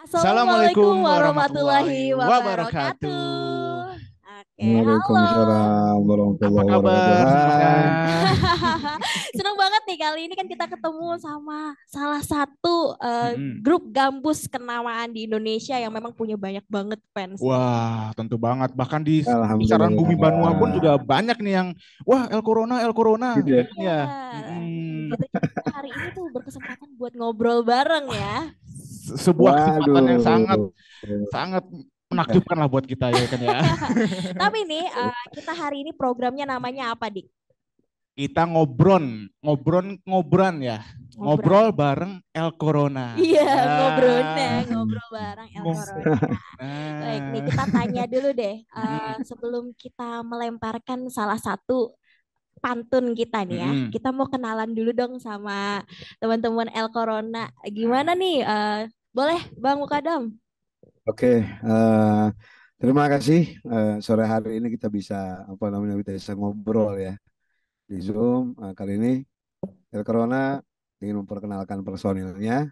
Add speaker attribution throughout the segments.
Speaker 1: Assalamualaikum warahmatullahi wabarakatuh.
Speaker 2: Okay, Waalaikumsalam warahmatullahi wabarakatuh.
Speaker 3: Senang banget nih kali ini kan kita ketemu sama salah satu uh, grup gambus kenamaan di Indonesia yang memang punya banyak banget fans.
Speaker 1: Wah, tentu banget. Bahkan di kisaran bumi Banua pun juga banyak nih yang wah El Corona, El Corona. Gitu ya. Hmm.
Speaker 3: hari ini tuh berkesempatan buat ngobrol bareng ya
Speaker 1: sebuah kesempatan yang sangat sangat menakjubkan lah buat kita ya kan ya.
Speaker 3: Tapi nih eh, uh, kita hari ini programnya namanya apa dik?
Speaker 1: Kita ngobron, ngobron, ngobran ya, ngobrol bareng El Corona. Iya, nah. ngobrol ngobrol bareng
Speaker 3: El Corona. Baik nih kita tanya dulu deh uh, sebelum kita melemparkan salah satu pantun kita nih ya. Hmm. Kita mau kenalan dulu dong sama teman-teman El Corona. Gimana nih uh, boleh, Bang Mukadam.
Speaker 2: Oke, okay, uh, eh, terima kasih. Uh, sore hari ini kita bisa apa namanya kita bisa ngobrol ya di Zoom uh, kali ini. El Corona ingin memperkenalkan personilnya.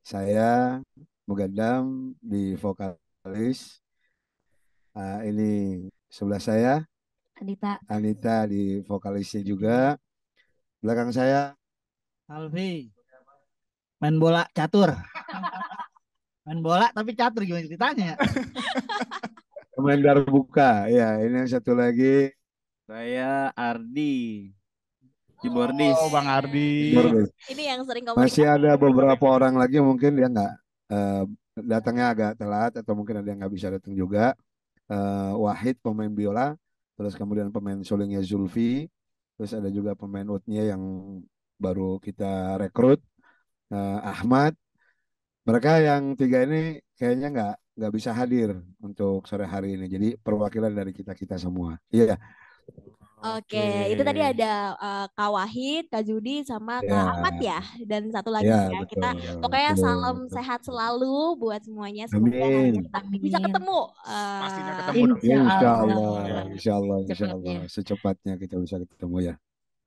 Speaker 2: Saya Mukadam di vokalis. Uh, ini sebelah saya Anita. Anita di vokalisnya juga. Belakang saya Alvi main bola catur
Speaker 1: main bola tapi catur gimana ceritanya
Speaker 2: main darbuka ya ini yang satu lagi
Speaker 1: saya Ardi Jibordis oh Bang Ardi Jibordis. ini yang sering komunikasi masih
Speaker 2: ada beberapa orang lagi mungkin dia nggak uh, datangnya agak telat atau mungkin ada yang nggak bisa datang juga uh, Wahid pemain biola terus kemudian pemain solingnya Zulfi terus ada juga pemain utnya yang baru kita rekrut uh, Ahmad. Mereka yang tiga ini kayaknya nggak nggak bisa hadir untuk sore hari ini. Jadi perwakilan dari kita kita semua. Iya. Yeah.
Speaker 3: Oke, okay. itu tadi ada uh, Kak Wahid, Kak Judi, sama yeah. Kak iya. Ahmad ya, dan satu lagi yeah, ya betul, kita iya, pokoknya betul, salam betul. sehat selalu buat semuanya. Semoga
Speaker 1: Amin.
Speaker 2: kita
Speaker 3: bisa ketemu. Uh,
Speaker 2: Pastinya eh, ketemu.
Speaker 1: Ya. Insya, insya Allah,
Speaker 2: insya Allah, insya Allah, secepatnya kita bisa ketemu ya.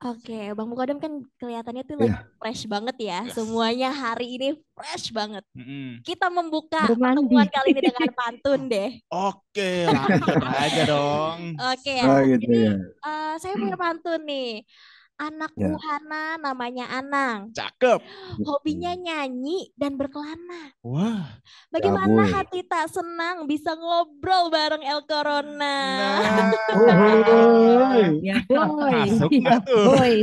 Speaker 3: Oke, Bang Mukodam kan kelihatannya tuh yeah. lagi iya. fresh banget ya. Yes. Semuanya hari ini fresh banget. Mm-hmm. Kita membuka pertemuan kali ini dengan pantun deh.
Speaker 1: Oke, langsung aja dong. Oke, okay, oh, gitu ya.
Speaker 3: uh, saya punya hmm. pantun nih. Anak ya. Buhana namanya Anang. Cakep. Hobinya nyanyi dan berkelana.
Speaker 1: Wah. Bagaimana ya
Speaker 3: hati tak senang bisa ngobrol bareng El Corona. Nah.
Speaker 1: Oh, ya, boy. Masuk ya, tuh. Boy.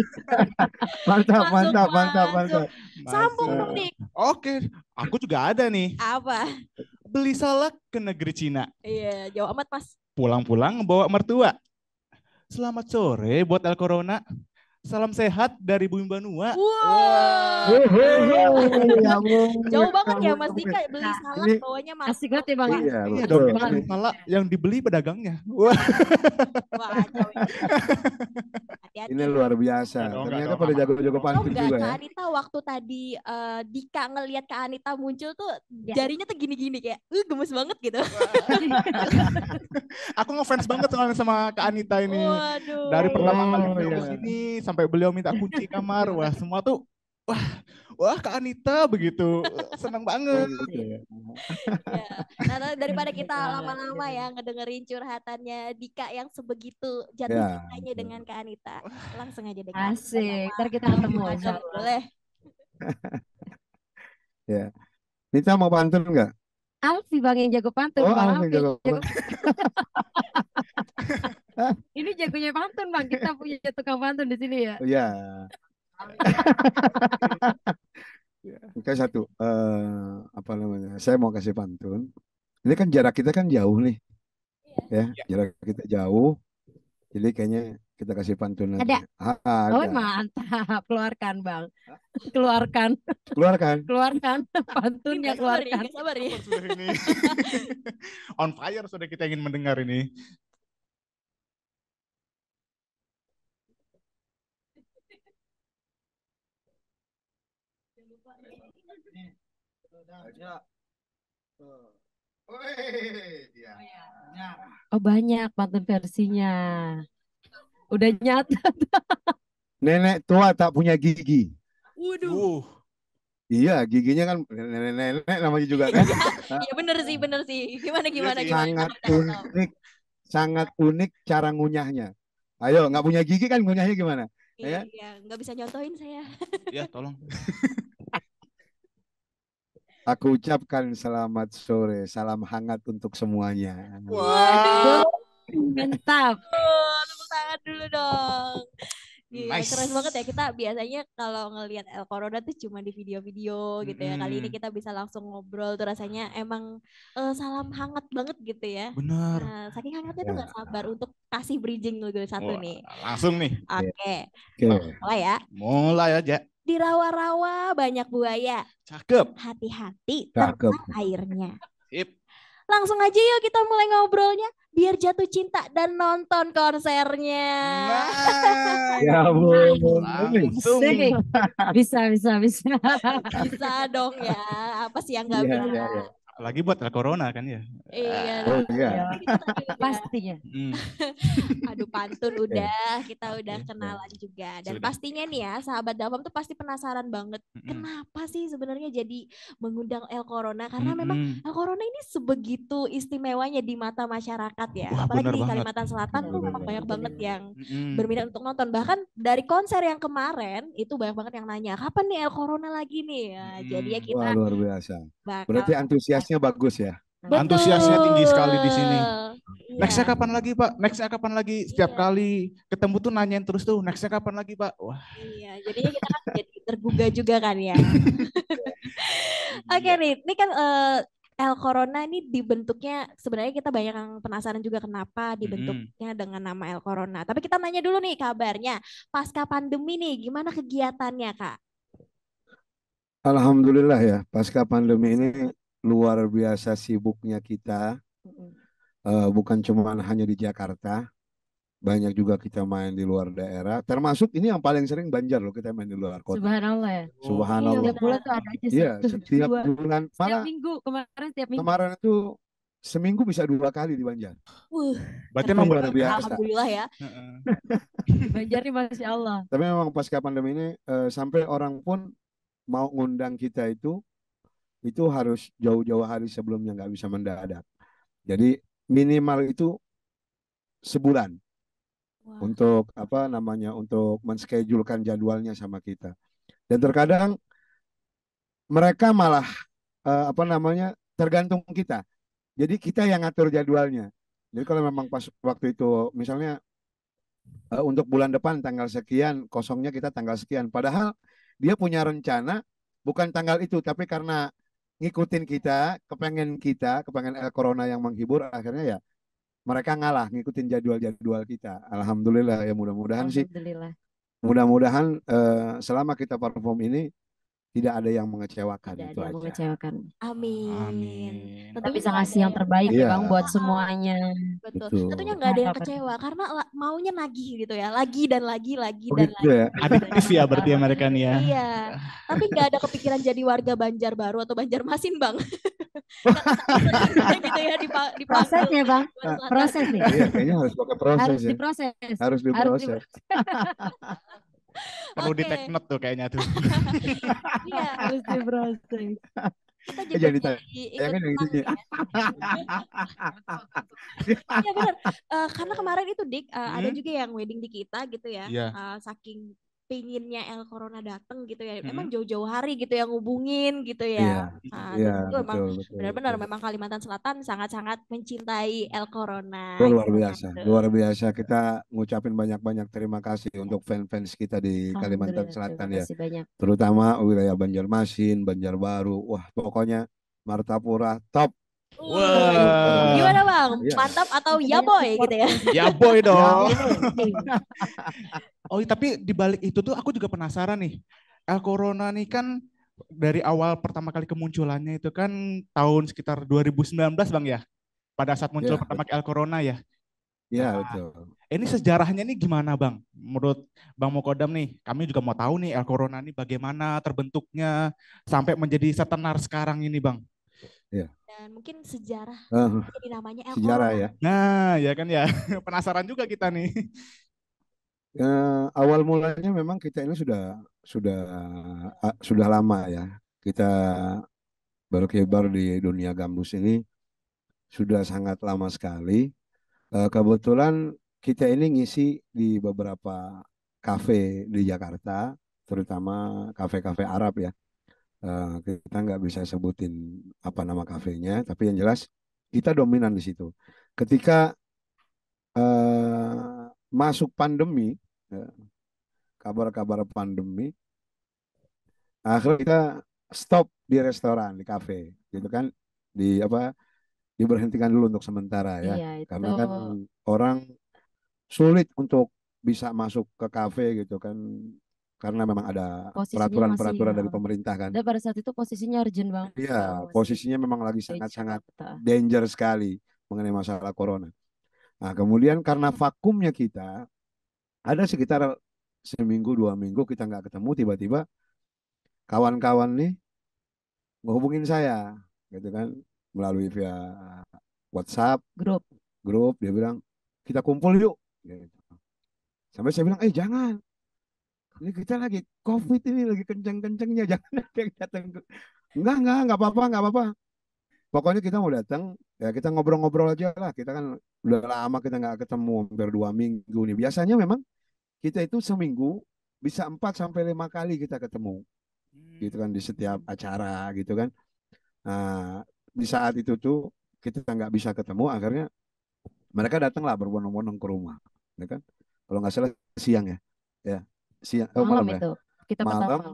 Speaker 1: mantap, masuk, mantap, masuk. mantap, mantap. Sambung dong, Dik. Oke, aku juga ada nih. Apa? Beli salak ke negeri Cina.
Speaker 3: Iya, jauh amat, Mas.
Speaker 1: Pulang-pulang bawa mertua. Selamat sore buat El Corona. Salam sehat dari Bumi Banua. Wow. wow. Jauh banget ya Mas Dika beli ya, salak nah, ini,
Speaker 3: bawanya Mas. Asik banget ya Bang. Iya,
Speaker 1: iya dong. Iya. Malah yang dibeli pedagangnya. Wah. Wah
Speaker 2: Hati-hati. Ini ya. luar biasa. Dong, Ternyata pada
Speaker 1: jago-jago pantun oh, juga ya. Kak Anita
Speaker 3: waktu tadi uh, Dika ngelihat Kak Anita muncul tuh
Speaker 1: ya. jarinya tuh gini-gini kayak, "Uh, gemes banget gitu." Aku ngefans banget soalnya sama Kak Anita ini. Waduh. Dari pertama iya. kali ke ini sampai beliau minta kunci kamar wah semua tuh wah wah kak Anita begitu seneng banget oh, gitu ya. Iya.
Speaker 3: nah daripada kita iya, lama-lama iya. ya ngedengerin curhatannya Dika yang sebegitu jatuh ya, cintanya dengan kak Anita langsung aja deh asik ntar kita ketemu aja boleh
Speaker 2: ya Nita mau pantun nggak
Speaker 3: Alfi bang yang jago pantun oh, Alfi
Speaker 2: jago, jago.
Speaker 3: Ini jagonya pantun bang. Kita punya tukang pantun di sini ya.
Speaker 2: Iya. Kayak satu, uh, apa namanya? Saya mau kasih pantun. Ini kan jarak kita kan jauh nih, iya. ya. ya. Jarak kita jauh. Jadi kayaknya kita kasih pantun ada. Ah, ah oh, ada. Oh,
Speaker 3: mantap. Keluarkan, Bang. Keluarkan. Keluarkan. keluarkan pantunnya keluarkan.
Speaker 1: Sabar ya ini. Ya. On fire sudah kita ingin mendengar ini. Eh,
Speaker 3: oh banyak mantan versinya. Udah nyata.
Speaker 2: Nenek tua tak punya gigi. Waduh. Uh. Iya, giginya kan nenek-nenek namanya juga kan.
Speaker 3: Iya, iya bener sih, bener sih. Gimana iya gimana gimana. Sangat
Speaker 2: unik, sangat unik cara ngunyahnya. Ayo, nggak punya gigi kan ngunyahnya gimana?
Speaker 3: Iya, nggak bisa nyontohin
Speaker 1: saya. Iya, tolong.
Speaker 2: Aku ucapkan selamat sore, salam hangat untuk semuanya.
Speaker 1: Waduh,
Speaker 3: mantap. Tepuk tangan dulu dong. Iya, nice. keren banget ya kita biasanya kalau ngelihat El Corona tuh cuma di video-video gitu ya. Mm. Kali ini kita bisa langsung ngobrol tuh rasanya emang uh, salam hangat banget gitu ya. Benar. Nah, saking hangatnya tuh ya. gak sabar untuk kasih bridging dulu satu Wah, nih.
Speaker 1: Langsung nih. Oke. Okay. Okay. Mulai ya. Mulai aja.
Speaker 3: Di rawa-rawa banyak buaya. Cakep. Hati-hati Cakep. airnya. Sip. Langsung aja yuk kita mulai ngobrolnya biar jatuh cinta dan nonton konsernya. Nah, ya bu, Bisa, bisa, bisa. bisa dong ya. Apa sih
Speaker 1: yang nggak ya, bisa? Ya, ya apalagi buat corona kan ya.
Speaker 3: Iya. Oh, iya. pastinya. Hmm. Aduh pantun iya. udah, kita udah iya, iya. kenalan juga. Dan Sudah. pastinya nih ya, sahabat Dapam tuh pasti penasaran banget. Kenapa sih sebenarnya jadi mengundang El Corona? Karena memang El Corona ini sebegitu istimewanya di mata masyarakat ya. Wah, apalagi di Kalimantan Selatan tuh memang banyak banget yang mm berminat untuk nonton. Bahkan dari konser yang kemarin itu banyak banget yang nanya, kapan nih El Corona lagi nih? Ya, Jadi ya kita Wah, luar
Speaker 2: biasa. Berarti antusias antusiasnya bagus ya. Betul. Antusiasnya tinggi sekali di sini. Yeah. Nextnya
Speaker 1: kapan lagi Pak? Nextnya kapan lagi? Setiap yeah. kali ketemu tuh nanyain terus tuh. Nextnya kapan lagi Pak? Wah.
Speaker 2: Iya, yeah, jadinya
Speaker 3: kita kan jadi
Speaker 1: tergugah juga kan ya.
Speaker 3: Oke okay, iya. nih, ini kan uh, El Corona ini dibentuknya sebenarnya kita banyak yang penasaran juga kenapa dibentuknya hmm. dengan nama El Corona. Tapi kita nanya dulu nih kabarnya pasca pandemi nih gimana kegiatannya kak?
Speaker 2: Alhamdulillah ya pasca pandemi ini luar biasa sibuknya kita. Mm-hmm. Uh, bukan cuma hanya di Jakarta, banyak juga kita main di luar daerah. Termasuk ini yang paling sering Banjar loh kita main di luar kota.
Speaker 1: Subhanallah ya. Oh. Subhanallah. Iya, setiap bulan tuh ada aja. Iya, setiap dua. bulan. Setiap minggu
Speaker 3: kemarin setiap minggu. Kemarin itu
Speaker 2: seminggu bisa dua kali di Banjar. Wah. Berarti memang luar biasa. Alhamdulillah
Speaker 3: ya. Banjar nih masya Allah.
Speaker 2: Tapi memang pasca pandemi ini uh, sampai orang pun mau ngundang kita itu itu harus jauh-jauh hari sebelumnya nggak bisa mendadak. Jadi minimal itu sebulan wow. untuk apa namanya untuk menskedulkan jadwalnya sama kita. Dan terkadang mereka malah uh, apa namanya tergantung kita. Jadi kita yang ngatur jadwalnya. Jadi kalau memang pas waktu itu misalnya uh, untuk bulan depan tanggal sekian kosongnya kita tanggal sekian padahal dia punya rencana bukan tanggal itu tapi karena ngikutin kita, kepengen kita, kepengen El eh, Corona yang menghibur, akhirnya ya mereka ngalah ngikutin jadwal-jadwal kita. Alhamdulillah ya mudah-mudahan sih. Mudah-mudahan uh, selama kita perform ini tidak ada yang mengecewakan tidak itu ada yang aja.
Speaker 3: mengecewakan amin amin Tapi bisa ngasih ya? yang terbaik ya bang buat semuanya betul itu. tentunya nggak ada yang kecewa karena maunya lagi gitu ya lagi dan lagi lagi oh, dan
Speaker 1: gitu lagi ya. Gitu adiktif kan. ya berarti mereka nih ya
Speaker 3: iya tapi nggak ada kepikiran jadi warga Banjarbaru atau Banjarmasin bang gitu ya dipa- prosesnya bang Proses nih. iya
Speaker 1: kayaknya harus pakai proses harus ya. diproses harus diproses Perlu okay. di take note tuh kayaknya tuh. Iya, harus di browsing. Kita juga iya, jadi, jadi iya, ikut ya, gitu. ya. ya
Speaker 3: iya, benar. Uh, eh, karena kemarin itu Dik uh, hmm? ada juga yang wedding di kita gitu ya. Yeah. Uh, saking pinginnya El Corona dateng gitu ya. Hmm. Emang jauh-jauh hari gitu ya ngubungin gitu ya. Iya, nah, iya, itu emang benar-benar memang Kalimantan Selatan sangat-sangat mencintai El Corona. Itu luar gitu kan,
Speaker 2: biasa, luar biasa. Kita ngucapin banyak-banyak terima kasih untuk fans-fans kita di Kalimantan Selatan ya. Banyak. Terutama wilayah Banjarmasin, Banjarbaru. Wah, pokoknya Martapura
Speaker 1: top Wow, Gimana bang? Iya.
Speaker 3: Mantap atau iya, ya boy iya. gitu ya?
Speaker 1: Ya boy ya, dong. oh tapi dibalik itu tuh aku juga penasaran nih. El Corona nih kan dari awal pertama kali kemunculannya itu kan tahun sekitar 2019 bang ya? Pada saat muncul ya, pertama kali El Corona ya? Ya nah, betul. Ini sejarahnya nih gimana bang? Menurut bang Mokodam nih, kami juga mau tahu nih El Corona nih bagaimana terbentuknya sampai menjadi setenar sekarang ini bang. Iya. dan mungkin sejarah uh, jadi namanya El sejarah ya nah ya kan ya penasaran juga kita nih
Speaker 2: uh, awal mulanya memang kita ini sudah sudah sudah lama ya kita baru kebar di dunia gambus ini sudah sangat lama sekali eh, kebetulan kita ini ngisi di beberapa kafe di Jakarta terutama kafe-kafe Arab ya Eh, kita nggak bisa sebutin apa nama kafenya, tapi yang jelas kita dominan di situ. Ketika uh, masuk pandemi, ya, kabar-kabar uh, pandemi, akhirnya kita stop di restoran, di kafe, gitu kan, di apa, diberhentikan dulu untuk sementara ya, iya, itu... karena kan orang sulit untuk bisa masuk ke kafe gitu kan karena memang ada peraturan-peraturan dari pemerintah kan. Dan
Speaker 3: pada saat itu posisinya urgent banget.
Speaker 2: Iya, posisinya memang lagi sangat-sangat danger sekali mengenai masalah corona. Nah, kemudian karena vakumnya kita ada sekitar seminggu dua minggu kita nggak ketemu tiba-tiba kawan-kawan nih menghubungin saya gitu kan melalui via WhatsApp grup grup dia bilang kita kumpul yuk gitu. sampai saya bilang eh jangan ini kita lagi covid ini lagi kenceng-kencengnya jangan ada yang datang enggak enggak enggak apa-apa enggak apa-apa pokoknya kita mau datang ya kita ngobrol-ngobrol aja lah kita kan udah lama kita nggak ketemu hampir dua minggu nih biasanya memang kita itu seminggu bisa empat sampai lima kali kita ketemu hmm. gitu kan di setiap acara gitu kan nah, di saat itu tuh kita nggak bisa ketemu akhirnya mereka datanglah berbondong-bondong ke rumah ya kan kalau nggak salah siang ya ya siang oh, malam, malam ya. itu. Kita malam, malam.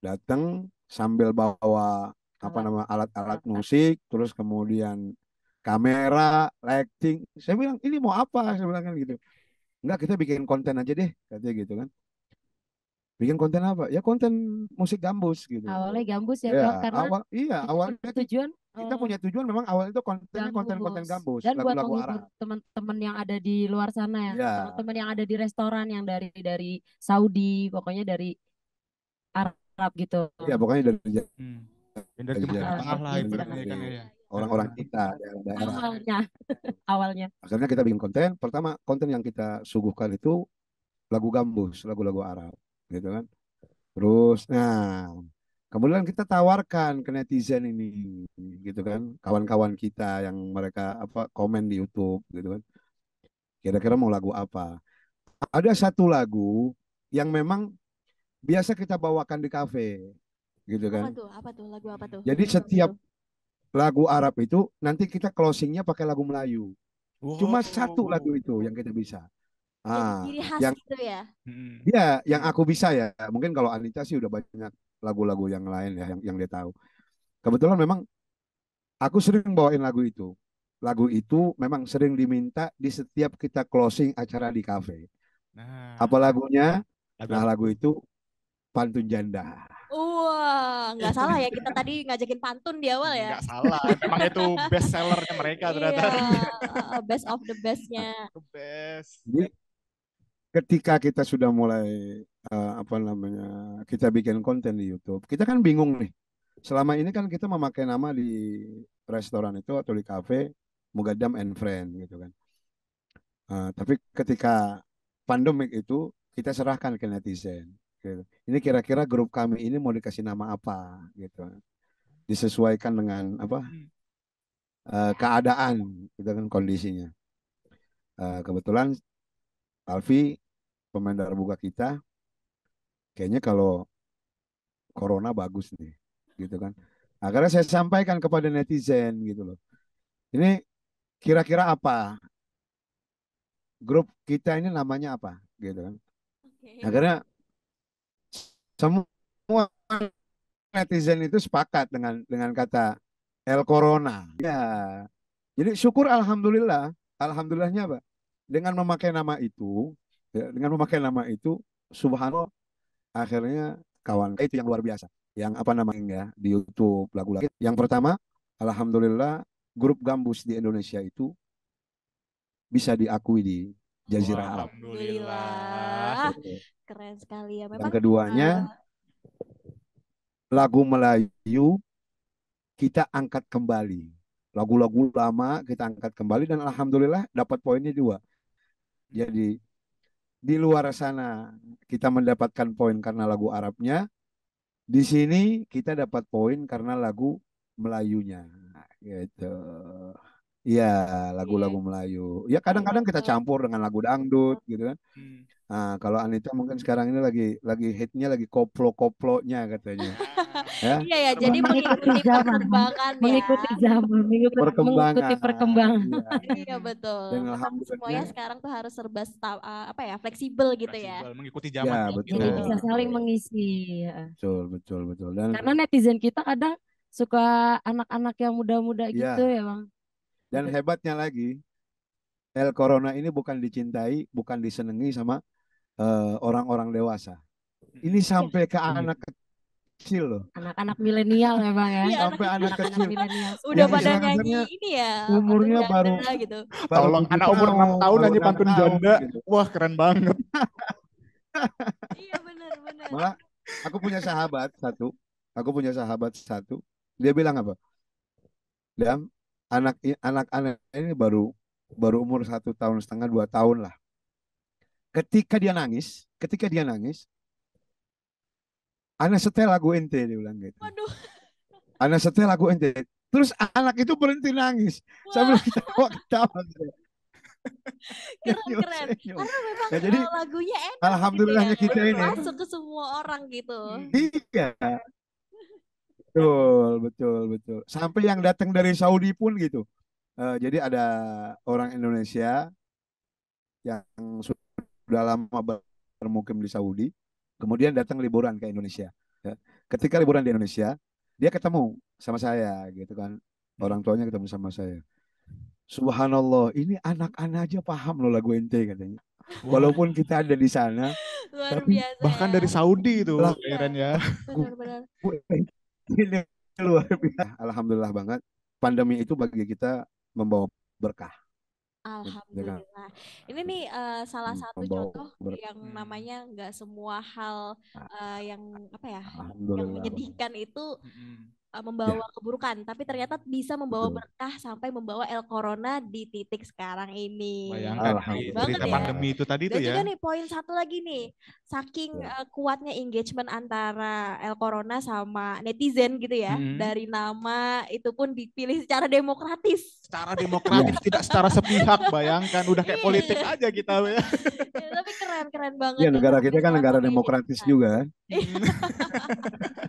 Speaker 2: datang sambil bawa apa nama alat-alat musik, terus kemudian kamera, lighting. Saya bilang ini mau apa? Saya bilang kan gitu. Enggak, kita bikin konten aja deh, katanya gitu kan. Bikin konten apa? Ya konten musik gambus gitu. Awalnya gambus ya, ya karena awal, iya, awalnya tujuan kita oh. punya tujuan memang awal itu konten konten-konten gambus dan buat teman-teman yang ada di
Speaker 3: luar sana ya iya. teman-teman yang ada di restoran yang dari dari Saudi pokoknya dari Arab gitu
Speaker 2: ya pokoknya dari hmm. dari kan ya. orang-orang kita daerah
Speaker 3: awalnya awalnya
Speaker 2: akhirnya kita bikin konten pertama konten yang kita suguhkan itu lagu gambus lagu-lagu Arab gitu kan terus nah kemudian kita tawarkan ke netizen ini gitu kan kawan-kawan kita yang mereka apa komen di YouTube gitu kan kira-kira mau lagu apa ada satu lagu yang memang biasa kita bawakan di kafe gitu kan apa
Speaker 3: tuh apa tuh lagu apa tuh jadi
Speaker 2: setiap lagu Arab itu nanti kita closingnya pakai lagu Melayu wow. cuma satu lagu itu yang kita bisa ah, yang, itu
Speaker 1: ya? Hmm.
Speaker 2: Iya, yang aku bisa ya. Mungkin kalau Anita sih udah banyak lagu-lagu yang lain ya yang, yang dia tahu. Kebetulan memang aku sering bawain lagu itu. Lagu itu memang sering diminta di setiap kita closing acara di kafe. Nah, apa lagunya? Lagu. Nah, lagu itu
Speaker 1: pantun janda.
Speaker 3: Wah, nggak salah ya kita tadi ngajakin pantun di awal ya. Nggak
Speaker 1: salah, memang itu best sellernya mereka ternyata. Iya, best of the bestnya. The best.
Speaker 2: Jadi, ketika kita sudah mulai uh, apa namanya kita bikin konten di YouTube kita kan bingung nih selama ini kan kita memakai nama di restoran itu atau di kafe Mugadam and Friend gitu kan uh, tapi ketika pandemik itu kita serahkan ke netizen gitu. ini kira-kira grup kami ini mau dikasih nama apa gitu disesuaikan dengan apa uh, keadaan gitu kan kondisinya uh, kebetulan Alfi pemain darbuka kita kayaknya kalau corona bagus nih gitu kan akhirnya saya sampaikan kepada netizen gitu loh ini kira-kira apa grup kita ini namanya apa gitu kan okay. akhirnya semua netizen itu sepakat dengan dengan kata El Corona ya jadi syukur alhamdulillah alhamdulillahnya pak dengan memakai nama itu ya, dengan memakai nama itu subhanallah akhirnya kawan itu yang luar biasa yang apa namanya ya, di YouTube lagu-lagu yang pertama alhamdulillah grup gambus di Indonesia itu bisa diakui di Jazirah Arab. Alhamdulillah.
Speaker 3: Keren sekali ya. Memang yang keduanya eh,
Speaker 2: lagu Melayu kita angkat kembali. Lagu-lagu lama kita angkat kembali dan alhamdulillah dapat poinnya dua. Jadi di luar sana kita mendapatkan poin karena lagu Arabnya. Di sini kita dapat poin karena lagu Melayunya. Gitu. Iya, lagu-lagu iya. Melayu. Ya kadang-kadang kita iya. campur dengan lagu dangdut gitu kan. Hmm. Nah, kalau Anita mungkin sekarang ini lagi lagi hitnya lagi koplo-koplonya katanya. Ya. Iya ya, jadi mengikuti
Speaker 3: perkembangan ya. Mengikuti zaman, mengikuti perkembangan. Iya. iya,
Speaker 2: betul. semuanya ya. sekarang tuh harus
Speaker 3: serba apa ya, fleksibel gitu ya.
Speaker 1: Mengikuti iya, zaman. Ya, betul. Jadi bisa saling
Speaker 3: mengisi. Ya.
Speaker 2: Betul, betul, betul. karena
Speaker 3: netizen kita kadang suka anak-anak yang muda-muda iya. gitu ya, Bang.
Speaker 2: Dan hebatnya lagi, El Corona ini bukan dicintai, bukan disenangi sama eh, orang-orang dewasa. Ini sampai ke anak kecil loh.
Speaker 3: Anak-anak milenial memang ya. ya iya, Sampai anak, anak kecil. Anak Udah pada nyanyi ini ya. Umurnya baru, gitu. baru Tolong anak umur 6 tahun nyanyi pantun
Speaker 1: janda. Gitu. Wah, keren banget. iya benar benar. Malah
Speaker 2: aku punya sahabat satu. Aku punya sahabat satu. Dia bilang apa? dia anak anak-anak ini baru baru umur satu tahun setengah dua tahun lah. Ketika dia nangis, ketika dia nangis, Anak setel lagu ente dia bilang gitu. Waduh. Ana setel lagu ente. Terus anak itu berhenti nangis sambil ketawa-ketawa Keren-keren. Gitu. Karena memang ya, jadi, eh,
Speaker 3: lagunya enak. Alhamdulillahnya gitu ya. kita ini masuk ke semua orang gitu.
Speaker 2: Iya. Betul, betul, betul. Sampai yang datang dari Saudi pun gitu. Uh, jadi ada orang Indonesia yang sudah lama bermukim di Saudi Kemudian datang liburan ke Indonesia. Ya. Ketika liburan di Indonesia, dia ketemu sama saya gitu kan. Hmm. Orang tuanya ketemu sama saya. Subhanallah, ini anak-anak aja paham loh lagu ente katanya. Walaupun kita ada di sana, Luar tapi biasa, ya. bahkan ya. dari Saudi itu lah, keren ya. Benar-benar. Alhamdulillah banget. Pandemi itu bagi kita membawa berkah. Mmm, Alhamdulillah.
Speaker 3: Ini nih uh, salah mmm, satu contoh yang hmm. namanya nggak semua hal uh, yang apa ya yang menyedihkan itu Eh, membawa ya. keburukan, tapi ternyata bisa membawa berkah sampai membawa el corona di titik sekarang ini. Bayangkan cerita ya. itu tadi Dan itu ya. Dan juga nih poin satu lagi nih, saking ya. uh, kuatnya engagement antara el corona sama netizen gitu ya, hmm. dari nama itu pun dipilih secara demokratis.
Speaker 1: Secara demokratis, tidak secara sepihak. Bayangkan, udah kayak iya. politik aja
Speaker 2: kita ya.
Speaker 3: ya tapi keren keren iya, banget. Ya negara
Speaker 2: kita kan negara demokratis ini. juga. Kan? Iya.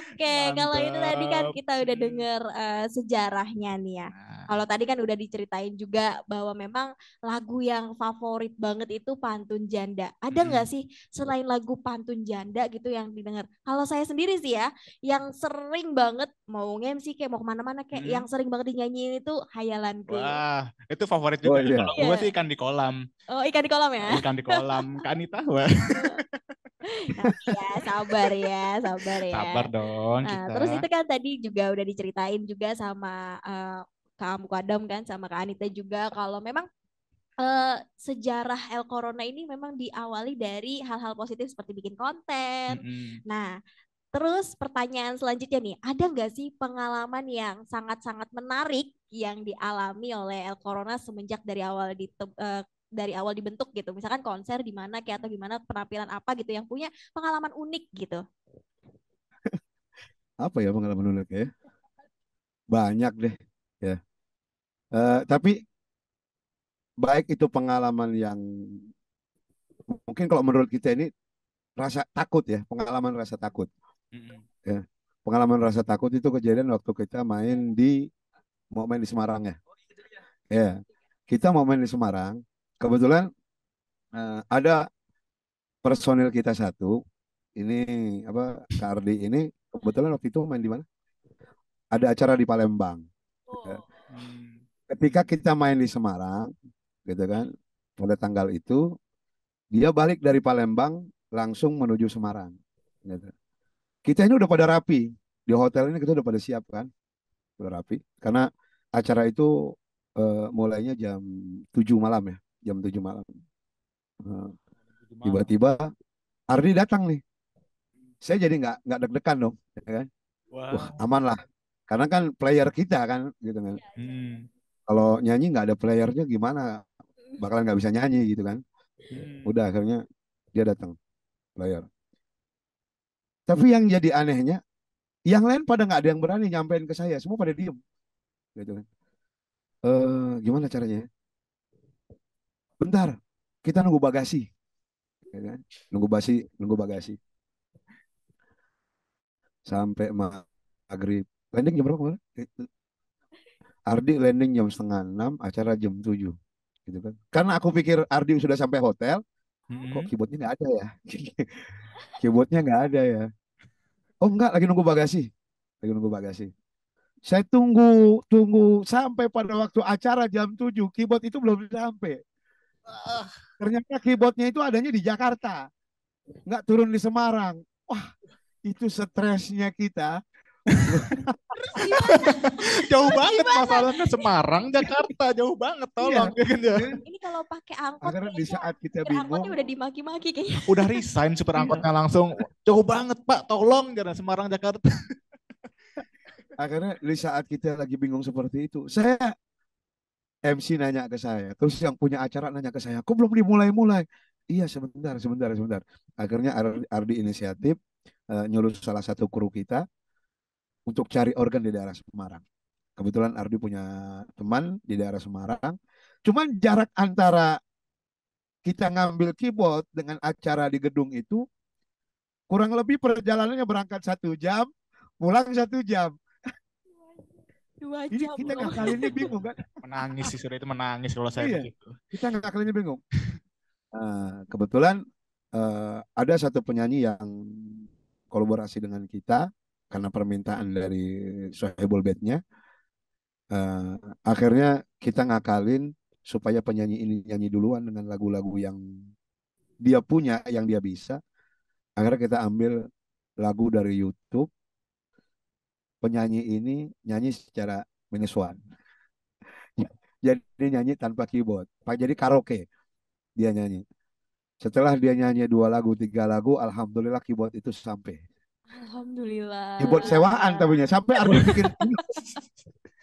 Speaker 3: Oke, kalau itu tadi kan kita udah denger uh, sejarahnya nih ya. Nah. Kalau tadi kan udah diceritain juga bahwa memang lagu yang favorit banget itu pantun janda. Ada nggak hmm. sih selain lagu pantun janda gitu yang didengar? Kalau saya sendiri sih ya, yang sering banget mau ngemsi kayak mau kemana-mana kayak hmm. yang sering banget dinyanyiin itu hayalanku.
Speaker 1: Wah, itu favorit juga. Oh, iya. iya. gue sih ikan di kolam.
Speaker 3: Oh, ikan di kolam ya? Ikan di kolam. Kanita, ya sabar ya, sabar ya. Sabar
Speaker 1: dong nah, Terus itu kan
Speaker 3: tadi juga udah diceritain juga sama uh, Kak Adam kan sama Kak Anita juga kalau memang uh, sejarah El Corona ini memang diawali dari hal-hal positif seperti bikin konten. Mm -hmm. Nah, terus pertanyaan selanjutnya nih, ada nggak sih pengalaman yang sangat-sangat menarik yang dialami oleh El Corona semenjak dari awal di uh, dari awal dibentuk gitu misalkan konser di mana kayak atau gimana penampilan apa gitu yang punya pengalaman unik gitu
Speaker 2: apa ya pengalaman unik ya banyak deh ya uh, tapi baik itu pengalaman yang mungkin kalau menurut kita ini rasa takut ya pengalaman rasa takut ya pengalaman rasa takut itu kejadian waktu kita main di mau main di Semarang ya oh, iya, ya kita mau main di Semarang kebetulan uh, ada personil kita satu ini apa Kardi ini kebetulan waktu itu main di mana? Ada acara di Palembang. Gitu. Ketika kita main di Semarang, gitu kan, pada tanggal itu dia balik dari Palembang langsung menuju Semarang. Gitu. Kita ini udah pada rapi di hotel ini kita udah pada siap kan, udah rapi karena acara itu uh, mulainya jam 7 malam ya jam 7 malam. Tiba-tiba nah, Ardi datang nih. Saya jadi nggak nggak deg-degan dong, ya kan? Wow. Wah, aman lah. Karena kan player kita kan gitu kan. Hmm. Kalau nyanyi nggak ada playernya gimana? Bakalan nggak bisa nyanyi gitu kan. Hmm. Udah akhirnya dia datang player. Tapi yang jadi anehnya, yang lain pada nggak ada yang berani nyampein ke saya, semua pada diem. Gitu kan. E, gimana caranya? Ya? bentar kita nunggu bagasi ya kan? nunggu bagasi nunggu bagasi sampai maghrib landing jam berapa kemarin eh, Ardi landing jam setengah enam acara jam tujuh gitu kan karena aku pikir Ardi sudah sampai hotel hmm. kok keyboardnya nggak ada ya keyboardnya nggak ada ya oh enggak lagi nunggu bagasi lagi nunggu bagasi saya tunggu tunggu sampai pada waktu acara jam tujuh, keyboard itu belum sampai Ah. Ternyata keyboardnya itu adanya di Jakarta, nggak turun di Semarang.
Speaker 1: Wah, itu stresnya kita. jauh banget gimana? masalahnya Semarang Jakarta jauh banget tolong iya. Gitu.
Speaker 3: ini kalau pakai
Speaker 1: angkot karena di saat kita bingung
Speaker 3: udah dimaki-maki kayaknya
Speaker 1: udah resign super iya. angkotnya langsung jauh banget pak tolong jangan Semarang Jakarta akhirnya di saat kita
Speaker 2: lagi bingung seperti itu saya MC nanya ke saya, terus yang punya acara nanya ke saya, kok belum dimulai-mulai? Iya sebentar, sebentar, sebentar. Akhirnya Ardi inisiatif uh, nyuruh salah satu kru kita untuk cari organ di daerah Semarang. Kebetulan Ardi punya teman di daerah Semarang. Cuman jarak antara kita ngambil keyboard dengan acara di gedung itu kurang lebih perjalanannya berangkat satu jam, pulang satu jam. Dua jam. Jadi kita ngakalinnya bingung kan?
Speaker 1: Menangis sih sudah itu menangis kalau saya iya. begitu.
Speaker 2: Kita ini bingung. Uh, kebetulan uh, ada satu penyanyi yang kolaborasi dengan kita karena permintaan dari Sohibul Bednya. Uh, akhirnya kita ngakalin supaya penyanyi ini nyanyi duluan dengan lagu-lagu yang dia punya, yang dia bisa. Akhirnya kita ambil lagu dari YouTube penyanyi ini nyanyi secara menyesuaian. Ya, jadi nyanyi tanpa keyboard. Pak Jadi karaoke dia nyanyi. Setelah dia nyanyi dua lagu, tiga lagu, alhamdulillah keyboard itu sampai.
Speaker 3: Alhamdulillah. Keyboard sewaan
Speaker 2: tapinya. Sampai Ardi bikin,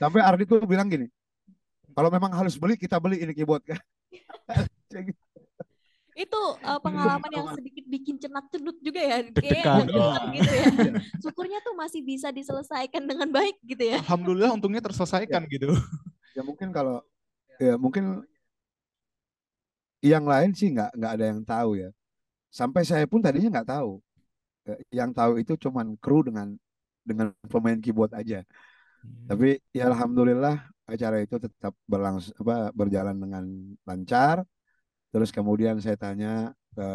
Speaker 2: sampai Ardi tuh bilang gini, kalau memang harus beli kita beli ini keyboard kan
Speaker 3: itu uh, pengalaman yang sedikit bikin cenat-cenut juga ya kayak iya. gitu ya iya. syukurnya tuh masih bisa diselesaikan dengan baik gitu ya
Speaker 1: alhamdulillah untungnya terselesaikan ya. gitu ya mungkin kalau ya mungkin
Speaker 2: yang lain sih nggak nggak ada yang tahu ya sampai saya pun tadinya nggak tahu eh, yang tahu itu cuman kru dengan dengan pemain keyboard aja hmm. tapi ya alhamdulillah acara itu tetap berlangsung apa berjalan dengan lancar Terus kemudian saya tanya ke,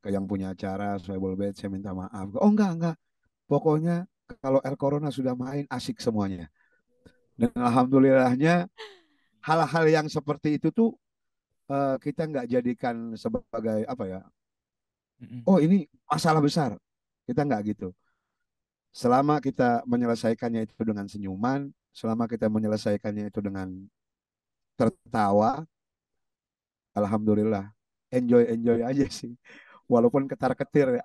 Speaker 2: ke yang punya acara saya bolbet saya minta maaf. Oh enggak, enggak. Pokoknya kalau Air Corona sudah main asik semuanya. Dan alhamdulillahnya hal-hal yang seperti itu tuh uh, kita nggak jadikan sebagai apa ya? Oh ini masalah besar. Kita nggak gitu. Selama kita menyelesaikannya itu dengan senyuman, selama kita menyelesaikannya itu dengan tertawa, alhamdulillah enjoy enjoy aja sih walaupun ketar-ketir ya.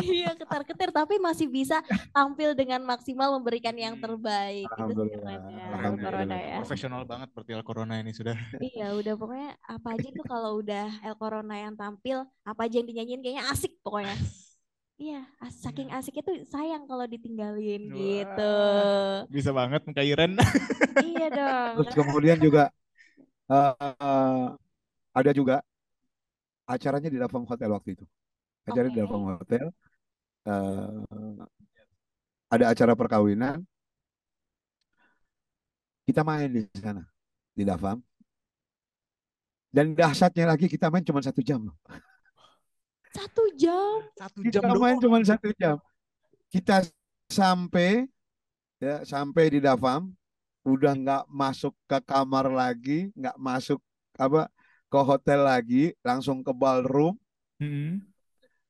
Speaker 1: iya, ketar-ketir
Speaker 3: tapi masih bisa tampil dengan maksimal memberikan yang terbaik.
Speaker 1: Alhamdulillah. Gitu Alhamdulillah. ya. Profesional banget seperti El Corona ini sudah.
Speaker 3: iya, udah pokoknya apa aja tuh kalau udah El Corona yang tampil, apa aja yang dinyanyiin kayaknya asik pokoknya. Iya, saking iya. asik itu sayang kalau ditinggalin Wah, gitu.
Speaker 1: Bisa banget Kak Iren. iya dong.
Speaker 2: Terus kemudian juga uh, uh, ada juga acaranya di dalam Hotel waktu itu. Acara okay. di dalam Hotel. Uh, ada acara perkawinan. Kita main di sana di Dafam. Dan dahsyatnya lagi kita main cuma satu jam Satu jam. Satu jam. Kita main cuma satu jam. Kita sampai ya sampai di Dafam udah nggak masuk ke kamar lagi, nggak masuk apa ke hotel lagi, langsung ke ballroom. Hmm.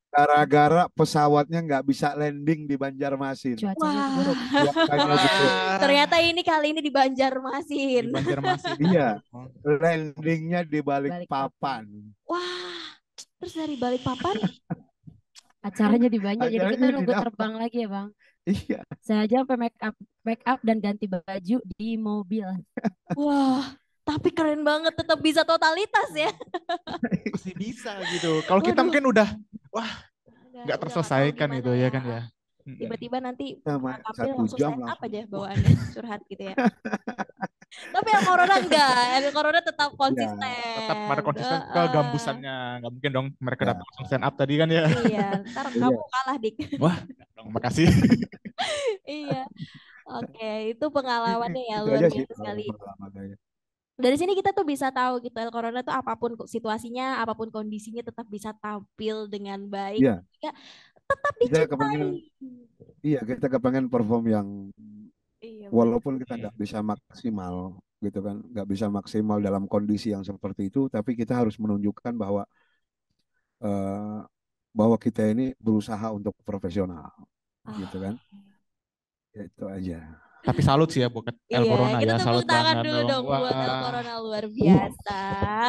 Speaker 2: Gara-gara pesawatnya nggak bisa landing di Banjarmasin. Wah. Wah. Gitu.
Speaker 3: Ternyata ini kali ini di Banjarmasin. Di Banjarmasin.
Speaker 2: iya. Landingnya di balik, papan.
Speaker 1: Wah.
Speaker 3: Terus dari balik papan acaranya di banyak jadi kita nunggu terbang lagi ya bang iya saya aja sampai make up make up dan ganti baju di mobil wah tapi keren banget tetap bisa totalitas ya.
Speaker 1: Masih bisa gitu. Kalau kita mungkin udah wah nggak terselesaikan itu ya kan ya.
Speaker 3: Tiba-tiba nanti Sama, langsung jam stand up aja bawaannya curhat gitu ya. tapi yang corona enggak, yang corona tetap iya, konsisten.
Speaker 1: Ya, tetap pada konsisten ke gambusannya. Nggak mungkin dong mereka ya. datang langsung stand up tadi kan ya. Iya, ntar iya. kamu
Speaker 3: kalah dik. Wah, dong, makasih. iya. Oke, itu pengalamannya ya luar biasa sekali dari sini kita tuh bisa tahu gitu El Corona tuh apapun situasinya, apapun kondisinya tetap bisa tampil dengan baik. Iya.
Speaker 2: Ya, tetap dicintai. kepengen, iya, kita kepengen perform yang iya, walaupun kita nggak bisa maksimal gitu kan, nggak bisa maksimal dalam kondisi yang seperti itu, tapi kita harus menunjukkan bahwa uh, bahwa kita ini berusaha untuk profesional, ah. gitu kan? Ah. Ya, itu aja.
Speaker 1: Tapi salut sih ya buat El iya, Corona
Speaker 3: kita ya. Kita tepuk tangan dulu dong, dong buat El Corona luar biasa.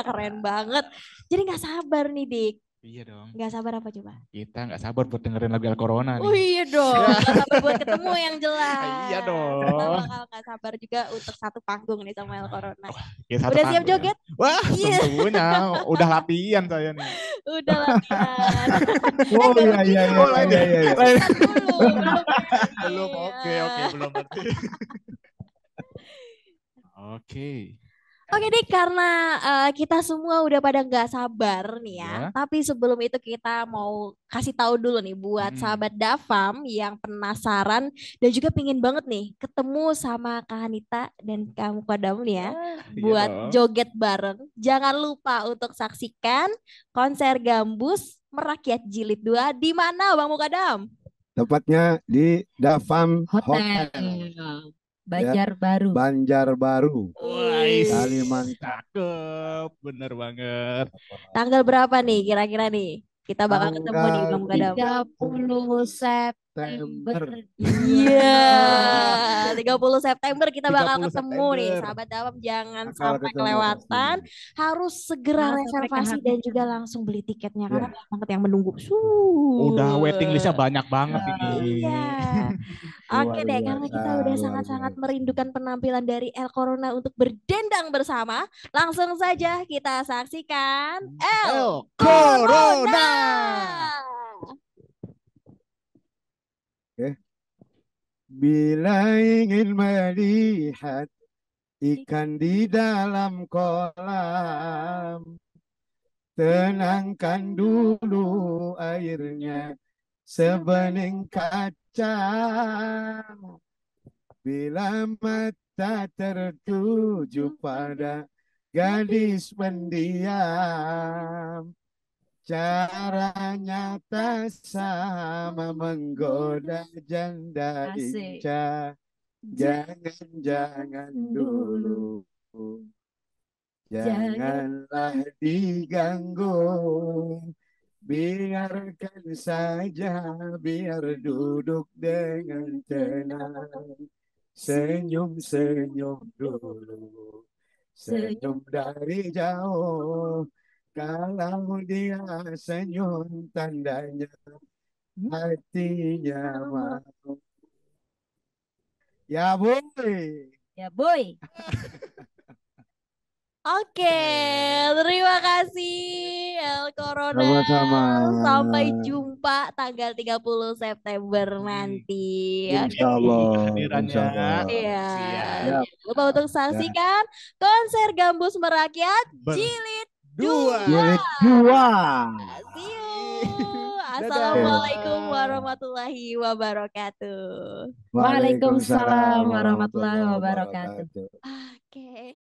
Speaker 3: Keren banget. Jadi nggak sabar nih Dik. Iya dong. Gak sabar apa coba?
Speaker 1: Kita gak sabar buat dengerin lagu El Corona nih. Oh iya dong. gak sabar buat ketemu
Speaker 3: yang jelas.
Speaker 1: iya dong. Kita bakal
Speaker 3: gak sabar juga untuk satu panggung nih sama El Corona. Oh,
Speaker 1: ya, satu Udah panggung. siap ya? joget?
Speaker 3: Wah yeah. Iya.
Speaker 1: tentunya. Udah latihan saya nih. Udah latihan. oh eh, iya, iya, iya, oh, iya, iya, iya. belum. Belum, oke, oke. Belum berarti. Oke. Okay.
Speaker 3: Oke deh, karena uh, kita semua udah pada nggak sabar nih ya. ya. Tapi sebelum itu kita mau kasih tahu dulu nih buat hmm. sahabat Davam yang penasaran dan juga pingin banget nih ketemu sama Kak Hanita dan kamu Kodam nih ya, ya buat ya joget bareng. Jangan lupa untuk saksikan konser Gambus Merakyat Jilid 2 di mana Bang Mukadam?
Speaker 2: Tepatnya di Davam Hotel.
Speaker 1: Hotel.
Speaker 2: Banjarbaru. Ya.
Speaker 1: Banjarbaru. Wais. Kalimantan. Cakep, bener banget. Tanggal berapa
Speaker 3: nih kira-kira nih? Kita bakal Tanggal ketemu di Bang Tiga 30 Sep September. Iya, tiga puluh September kita bakal ketemu September. nih sahabat dalam jangan Akal sampai ketemu. kelewatan. Harus segera nah, reservasi dan juga langsung beli tiketnya karena iya. banyak banget yang menunggu. Suh. Udah waiting listnya
Speaker 1: banyak banget yeah. ini. Iya.
Speaker 3: Oke deh, karena kita udah sangat-sangat merindukan penampilan dari El Corona untuk berdendang bersama. Langsung saja kita saksikan
Speaker 1: El, El Corona. Corona.
Speaker 2: Bila ingin melihat ikan di dalam kolam, tenangkan dulu airnya sebening kaca. Bila mata tertuju pada gadis mendiam. Caranya nyata sama menggoda janda inca. Jangan-jangan dulu.
Speaker 1: Janganlah
Speaker 2: diganggu. Biarkan saja, biar duduk dengan tenang. Senyum-senyum dulu.
Speaker 1: Senyum
Speaker 2: dari jauh. Kalau dia senyum tandanya hatinya mau. Ya boy. Ya boy.
Speaker 3: Oke, terima kasih El Corona. Sama-sama. Sampai jumpa tanggal 30 September hmm. nanti. Insyaallah
Speaker 1: Hadirannya.
Speaker 3: Iya. Lupa ya. untuk saksikan ya. konser Gambus Merakyat
Speaker 1: Jilid dua. Iya, dua. dua. Assalamualaikum warahmatullahi
Speaker 3: wabarakatuh. Waalaikumsalam warahmatullahi wabarakatuh.
Speaker 1: Oke. Okay.